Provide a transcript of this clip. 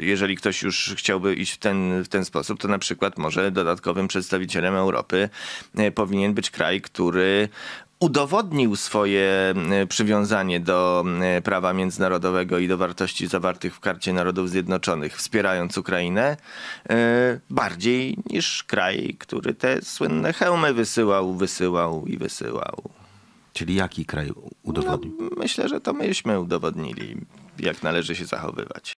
jeżeli ktoś już chciałby iść w ten, w ten sposób, to na przykład może dodatkowym przedstawicielem Europy e, powinien być kraj, który udowodnił swoje e, przywiązanie do e, prawa międzynarodowego i do wartości zawartych w Karcie Narodów Zjednoczonych, wspierając Ukrainę, bardziej niż kraj, który te słynne hełmy wysyłał, wysyłał i wysyłał. Czyli jaki kraj udowodnił? No, myślę, że to myśmy udowodnili, jak należy się zachowywać.